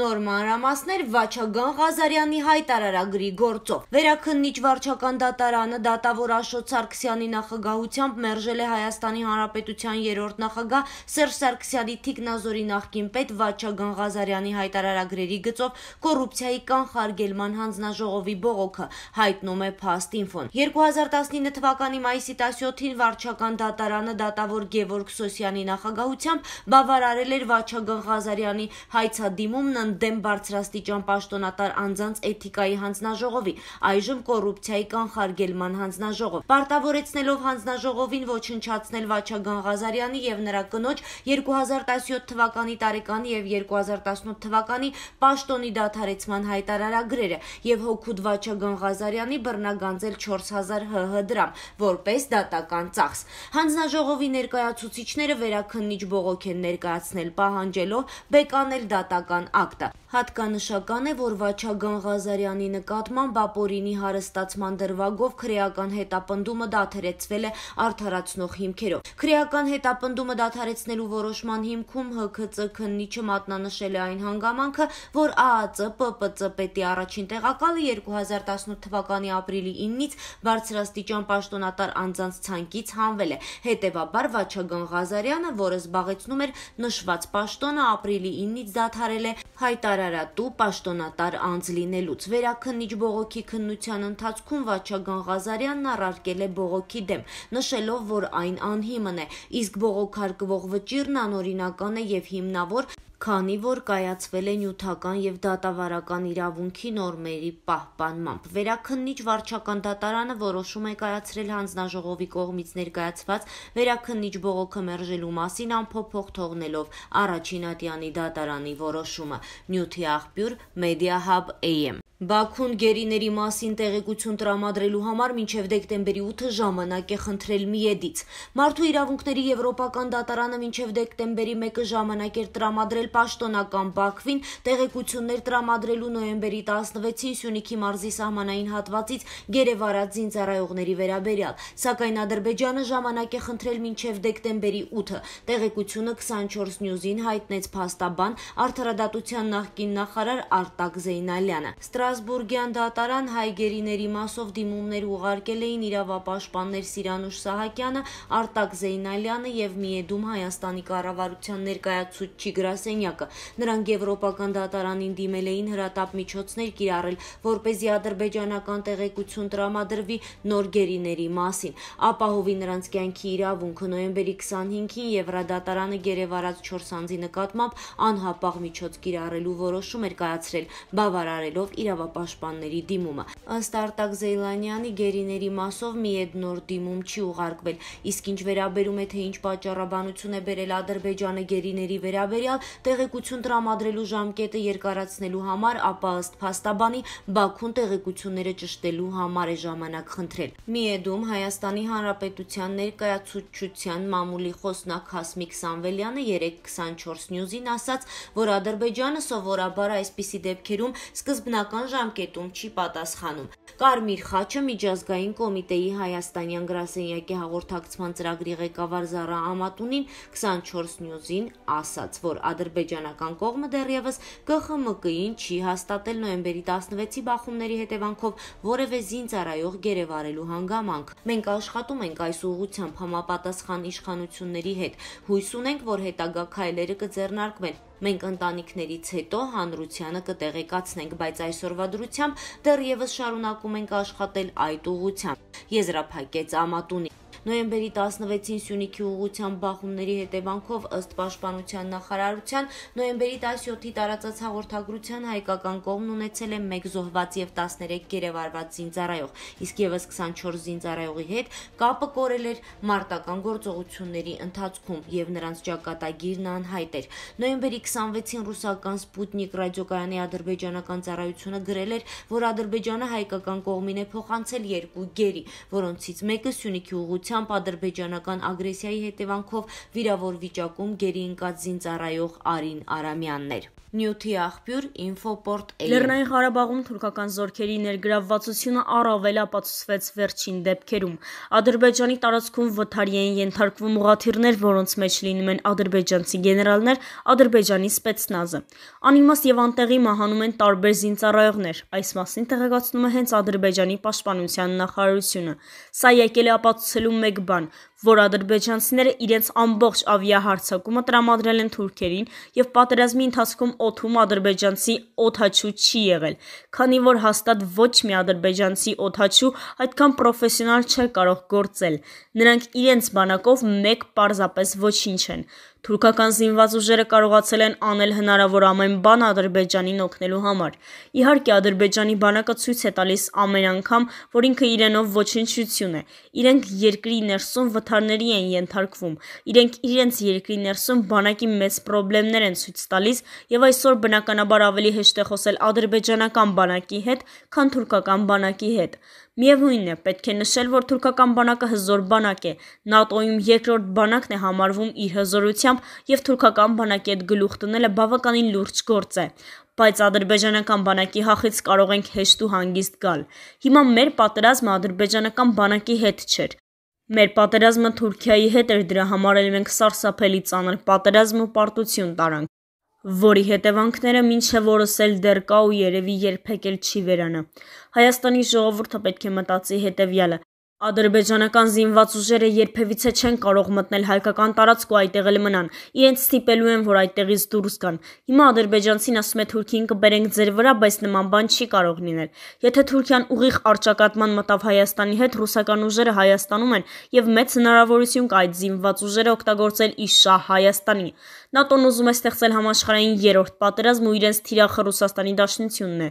Նոր մանրամասներ Վաչագան Ղազարյանի հայտարարագրի գործով։ Վերաքննիչ վարչական դատարանը դատավոր Աշոտ Սարգսյանի նախագահությամբ մերժել է Հայաստանի Հանրապետության երրորդ նախագահ Սերժ Սարգսյանի թիկնազորի նախկին պետ Վաչագան Ղազարյանի հայտարարագրերի գծով կոռուպցիայի կանխարգելման հանձնաժողովի բողոքը, հայտնում է Փաստինֆոն։ 2019 թվականի մայիսի 17-ին վարչական դատարանը դատավոր Գևորգ Սոսյանի նախագահությամբ բավարարել էր Վաչագան Ղազարյանի հայցադիմումն ընդդեմ բարձրաստիճան պաշտոնատար անձանց էթիկայի հանձնաժողովի, այժմ կոռուպցիայի կանխարգելման հանձնաժողով։ Պարտավորեցնելով հանձնաժողովին ոչնչացնել Վաչագան Ղազարյանի եւ նրա կնոջ 2017 թվականի տարեկանի եւ 2018 թվականի պաշտոնի դադարեցման հայտարարագրերը եւ հոգուտ Վաչագան Ղազարյանի բռնագանձել 4000 ՀՀ դրամ որպես դատական ծախս։ Հանձնաժողովի ներկայացուցիչները վերաքննիչ բողոք են ներկայացնել պահանջելով բեկանել դատական ակ факта. Հատկանշական է, որ Վաչագան Ղազարյանի նկատմամբ ապորինի հարստացման դրվագով քրեական հետապնդումը դադարեցվել է արդարացնող հիմքերով։ Քրեական հետապնդումը դադարեցնելու որոշման հիմքում ՀՔՑ քննիչը մատնանշել է այն հանգամանքը, որ ԱԱԾ ՊՊՑ պետի առաջին տեղակալը 2018 թվականի ապրիլի 9-ից բարձրաստիճան պաշտոնատար անձանց ցանկից հանվել է։ Հետևաբար Վաչագան Ղազարյանը, որը զբաղեցնում էր նշված պաշտոնը, ապրիլի 9-ից դադարել է հայտարարել Արարատու պաշտոնատար անձ լինելուց։ Վերաքննիչ բողոքի քննության ընթացքում Վաչագան Ղազարյանն առարկել է բողոքի դեմ, նշելով, որ այն անհիմն է, իսկ բողոքարկվող վճիրն անօրինական է եւ հիմնավոր քանի որ կայացվել է նյութական եւ դատավարական իրավունքի նորմերի պահպանմամբ։ Վերաքննիչ վարչական դատարանը որոշում է կայացրել հանձնաժողովի կողմից ներկայացված վերաքննիչ բողոքը մերժելու մասին ամփոփող թողնելով Արաչինատյանի դատարանի որոշումը։ Նյութի աղբյուր Media Hub AM Բաքուն գերիների մասին տեղեկություն տրամադրելու համար մինչև դեկտեմբերի 8-ը ժամանակ է խնդրել Միեդից։ Մարդու իրավունքների Եվրոպական դատարանը մինչև դեկտեմբերի 1-ը ժամանակ էր տրամադրել պաշտոնական Բաքվին տեղեկություններ տրամադրելու նոյեմբերի 16-ին Սյունիքի մարզի սահմանային հատվածից գերեվարած զինծառայողների վերաբերյալ, սակայն Ադրբեջանը ժամանակ է խնդրել մինչև դեկտեմբերի 8-ը։ Տեղեկությունը 24 News-ին հայտնեց փաստաբան Արդարադատության նախկին նախարար Արտակ Զեյնալյանը։ Ստրասբուրգյան դատարան հայ գերիների մասով դիմումներ ուղարկել էին իրավապաշտպաններ Սիրանուշ Սահակյանը, Արտակ Զեյնալյանը եւ Միեդում Հայաստանի կառավարության ներկայացուցիչ Գրասեն հրապարակը։ Նրանք եվրոպական դատարանին դիմել էին հրատապ միջոցներ կիրառել, որ เป զի ադրբեջանական տեղեկություն տրամադրվի նոր գերիների մասին։ Ապահովի նրանց կյանքի իրավունքը նոյեմբերի 25-ին Եվրադատարանը գերեվարած 4 անձի նկատմամբ անհապաղ միջոց կիրառելու որոշում էր կայացրել, բավարարելով իրավապաշտպանների դիմումը։ Ըստ Արտակ Զեյլանյանի գերիների մասով մի այդ նոր դիմում չի ուղարկվել, իսկ ինչ վերաբերում է թե ինչ պատճառաբանություն է բերել Ադրբեջանը գերիների վերաբերյալ, տեղեկություն տրամադրելու ժամկետը երկարացնելու համար, ապա ըստ փաստաբանի Բաքուն տեղեկությունները ճշտելու համար է ժամանակ խնդրել։ Միեդում Հայաստանի Հանրապետության ներկայացուցչության մամուլի խոսնակ Հասմիկ Սամվելյանը 324 News-ին ասաց, որ Ադրբեջանը սովորաբար այսպիսի դեպքերում սկզբնական ժամկետում չի պատասխանում։ Կարմիր խաչը միջազգային կոմիտեի Հայաստանյան գրասենյակի հաղորդակցման ծրագրի ղեկավար Զարա Ամատունին 24 News-ին ասաց, որ ադրբեջանական կողմը դեռևս ԳԽՄԿ-ին չի հաստատել նոյեմբերի 16-ի բախումների հետևանքով որևէ զինծառայող գերեվարելու հանգամանք։ Մենք աշխատում ենք այս ուղղությամբ համապատասխան իշխանությունների հետ։ Հույս ունենք, որ հետագա քայլերը կձեռնարկվեն։ Մենք ընտանիքներից հետո հանրությանը կտեղեկացնենք, բայց այսօրվա դրությամբ դեռևս շարունակում ենք աշխատել այդ ուղությամբ։ Եզրափակեց Ամատունի Նոյեմբերի 16-ին Սյունիքի ուղղությամբ բախումների հետևանքով ըստ Պաշտպանության նախարարության նոյեմբերի 17-ի տարածած հաղորդագրության հայկական կողմն ունեցել է 1 զոհված եւ 13 գերեվարված զինծառայող, իսկ եւս 24 զինծառայողի հետ կապը կորել էր մարտական գործողությունների ընթացքում եւ նրանց ճակատագիրն անհայտ էր։ Նոյեմբերի 26-ին ռուսական Սպուտնիկ ռադիոկայանի ադրբեջանական ծառայությունը գրել էր, որ Ադրբեջանը հայկական կողմին է փոխանցել երկու գերի, որոնցից մեկը Սյունիքի ուղղությամբ ուղղությամբ ադրբեջանական ագրեսիայի հետևանքով վիրավոր վիճակում գերի ընկած զինծառայող Արին Արամյանն էր նյութի աղբյուր Infoport-ը։ Լեռնային Ղարաբաղում թուրքական զորքերի ներգրավվածությունը առավել ապացուցվեց վերջին դեպքերում։ Ադրբեջանի տարածքում վթարի են ենթարկվում ուղաթիռներ, որոնց մեջ լինում են ադրբեջանցի գեներալներ, ադրբեջանի սպեցնազը։ Անիմաստ եւ անտեղի մահանում են տարբեր զինծառայողներ։ Այս մասին տեղեկացնում է հենց Ադրբեջանի պաշտպանության նախարարությունը։ Սա եկել է ապացուցելու մեկ բան, որ ադրբեջանցիները իրենց ամբողջ ավիահարցակումը տրամադրել են թուրքերին եւ պատերազմի ընթացքում օթում ադրբեջանցի օդաչու չի եղել, քանի որ հաստատ ոչ մի ադրբեջանցի օդաչու այդքան պրոֆեսիոնալ չէր կարող գործել։ Նրանք իրենց բանակով մեկ պարզապես ոչինչ են։ Թուրքական զինված ուժերը կարողացել են անել հնարավոր ամեն բան Ադրբեջանին օգնելու համար։ Իհարկե Ադրբեջանի բանակը ցույց է տալիս ամեն անգամ, որ ինքը իրենով ոչնչություն է։ Իրենք երկրի ներսում վթարների են ենթարկվում։ Իրենք իրենց երկրի ներսում բանակի մեծ խնդիրներ են ցույց տալիս եւ այսօր բնականաբար ավելի հեշտ է խոսել ադրբեջանական բանակի հետ, քան թուրքական բանակի հետ։ Միևնույն է, պետք է նշել, որ թուրքական բանակը հզոր բանակ է։ ՆԱՏՕ-ում երկրորդ բանակն է համարվում իր հզորությամբ եւ թուրքական բանակի հետ գլուխ տնելը բավականին լուրջ գործ է բայց ադրբեջանական բանակի հախից կարող ենք հեշտ ու հանգիստ գալ։ Հիմա մեր պատերազմը ադրբեջանական բանակի հետ չէր։ Մեր պատերազմը Թուրքիայի հետ էր, դրա համար էլ մենք սարսափելի ծանր պատերազմ ու պարտություն տարանք որի հետևանքները մինչև օրս էլ դեռ կա ու երևի երբեք էլ չի վերանա։ Հայաստանի ժողովուրդը պետք է մտածի հետևյալը. Ադրբեջանական զինված ուժերը երբևիցե չեն կարող մտնել հայկական տարածք ու այդտեղ էլ մնան։ Իրենց ստիպելու են, որ այդտեղից դուրս գան։ Հիմա ադրբեջանցին ասում է Թուրքիին կբերենք ձեր վրա, բայց նման բան չի կարող լինել։ Եթե Թուրքիան ուղիղ արճակատման մտավ Հայաստանի հետ, ռուսական ուժերը Հայաստանում են եւ մեծ հնարավորություն կա այդ զինված ուժերը օգտագործել ի շահ Հայաստանի։ ՆԱՏՕ-ն ուզում է ստեղծել համաշխարհային երրորդ պատերազմ ու իրենց թիրախը Ռուսաստանի Դաշնությունն է։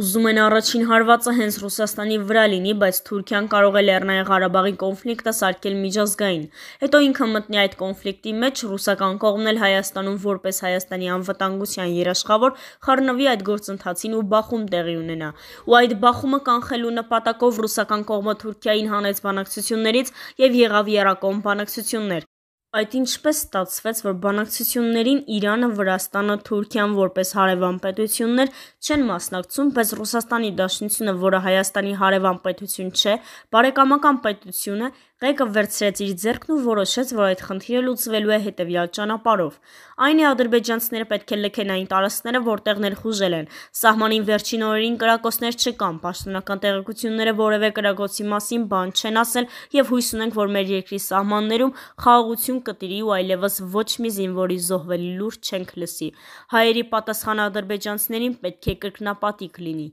Ուզում են առաջին հարվածը հենց Ռուսաստանի վրա լինի, բայց Թուրքիան կարող է Լեռնային Ղարաբաղի կոնֆլիկտը սարքել միջազգային։ Հետո ինքը մտնի այդ կոնֆլիկտի մեջ, ռուսական կողմն էլ Հայաստանում որպես Հայաստանի անվտանգության երաշխավոր խառնվի այդ գործընթացին ու բախում տեղի ունենա։ Ու այդ բախումը կանխելու նպատակով ռուսական կողմը Թուրքիային հանեց բանակցություններից եւ եղավ երրակողմ բանակցություններ։ Այդ ինչպես ստացվեց, որ բանակցություններին Իրանը, Վրաստանը, Թուրքիան որպես հարևան պետություններ չեն մասնակցում, բայց Ռուսաստանի Դաշնությունը, որը Հայաստանի հարևան պետություն չէ, բարեկամական պետություն է, Ղեկը վերցրեց իր ձեռքն ու որոշեց, որ այդ խնդիրը լուծվելու է հետևյալ ճանապարով։ Այն է ադրբեջանցիները պետք է լքեն այն տարածքները, որտեղ ներխուժել են։ Սահմանին վերջին օրերին կրակոցներ չկան, պաշտոնական տեղեկությունները որևէ կրակոցի մասին բան չեն ասել եւ հույս ունենք, որ մեր երկրի սահմաններում խաղաղություն կտիրի ու այլևս ոչ մի զինվորի զոհվելու լուր չենք լսի։ Հայերի պատասխանը ադրբեջանցիներին պետք է կրկնապատիկ լինի։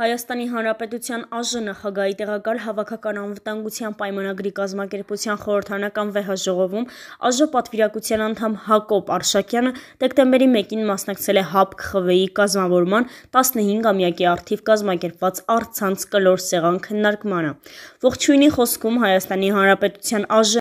Հայաստանի Հանրապետության ԱԺ նախագահի տեղակալ հավաքական անվտանգության պայմանագրի կազմակերպության խորհրդանական վեհաժողովում ԱԺ պատվիրակության անդամ Հակոբ Արշակյանը դեկտեմբերի 1-ին մասնակցել է ՀԱՊԿ ԽՎ-ի կազմավորման 15-ամյակի արդիվ կազմակերպված առցանց կլոր սեղան քննարկմանը։ Ողջույնի խոսքում Հայաստանի Հանրապետության ԱԺ